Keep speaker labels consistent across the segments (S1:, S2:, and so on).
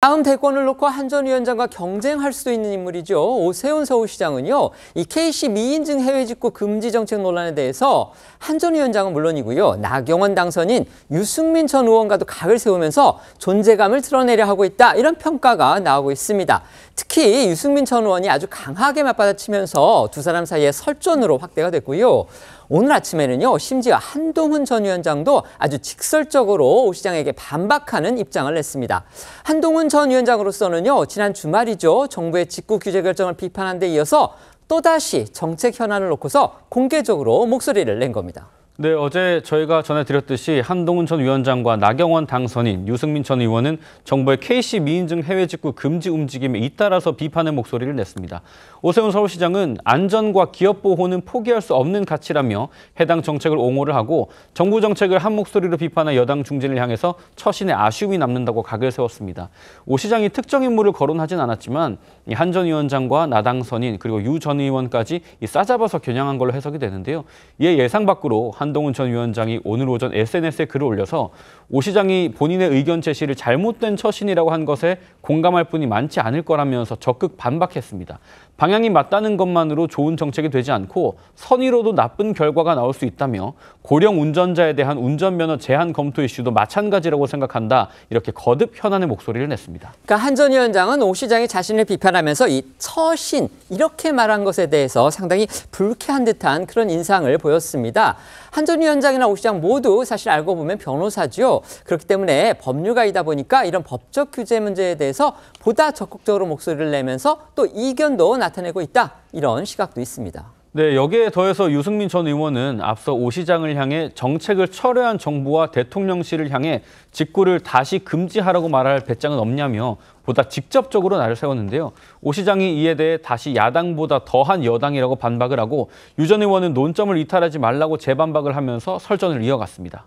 S1: 다음 대권을 놓고 한 전 위원장과 경쟁할 수도 있는 인물이죠. 오세훈 서울시장은요. 이 KC 미인증 해외 직구 금지 정책 논란에 대해서 한 전 위원장은 물론이고요. 나경원 당선인 유승민 전 의원과도 각을 세우면서 존재감을 드러내려 하고 있다. 이런 평가가 나오고 있습니다. 특히 유승민 전 의원이 아주 강하게 맞받아치면서 두 사람 사이의 설전으로 확대가 됐고요. 오늘 아침에는요, 심지어 한동훈 전 위원장도 아주 직설적으로 오 시장에게 반박하는 입장을 냈습니다. 한동훈 전 위원장으로서는요, 지난 주말이죠. 정부의 직구 규제 결정을 비판한 데 이어서 또다시 정책 현안을 놓고서 공개적으로 목소리를 낸 겁니다.
S2: 네, 어제 저희가 전해드렸듯이 한동훈 전 위원장과 나경원 당선인, 유승민 전 의원은 정부의 KC 미인증 해외 직구 금지 움직임에 잇따라서 비판의 목소리를 냈습니다. 오세훈 서울시장은 안전과 기업 보호는 포기할 수 없는 가치라며 해당 정책을 옹호를 하고 정부 정책을 한 목소리로 비판한 여당 중진을 향해서 처신의 아쉬움이 남는다고 각을 세웠습니다. 오 시장이 특정 인물을 거론하진 않았지만 한 전 위원장과 나 당선인 그리고 유 전 의원까지 싸잡아서 겨냥한 걸로 해석이 되는데요. 이에 예상 밖으로 한 한동훈 전 위원장이 오늘 오전 SNS에 글을 올려서 오 시장이 본인의 의견 제시를 잘못된 처신이라고 한 것에 공감할 분이 많지 않을 거라면서 적극 반박했습니다. 방향이 맞다는 것만으로 좋은 정책이 되지 않고 선의로도 나쁜 결과가 나올 수 있다며 고령 운전자에 대한 운전면허 제한 검토 이슈도 마찬가지라고 생각한다. 이렇게 거듭 현안의 목소리를 냈습니다.
S1: 그러니까 한전 위원장은 오 시장이 자신을 비판하면서 이 처신 이렇게 말한 것에 대해서 상당히 불쾌한 듯한 그런 인상을 보였습니다. 한전 위원장이나 오 시장 모두 사실 알고 보면 변호사죠. 그렇기 때문에 법률가이다 보니까 이런 법적 규제 문제에 대해서 보다 적극적으로 목소리를 내면서 또 이견도 나타내고 있다. 이런 시각도 있습니다.
S2: 네, 여기에 더해서 유승민 전 의원은 앞서 오 시장을 향해 정책을 철회한 정부와 대통령실을 향해 직구를 다시 금지하라고 말할 배짱은 없냐며 보다 직접적으로 날을 세웠는데요. 오 시장이 이에 대해 다시 야당보다 더한 여당이라고 반박을 하고 유 전 의원은 논점을 이탈하지 말라고 재반박을 하면서 설전을 이어갔습니다.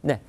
S2: 네.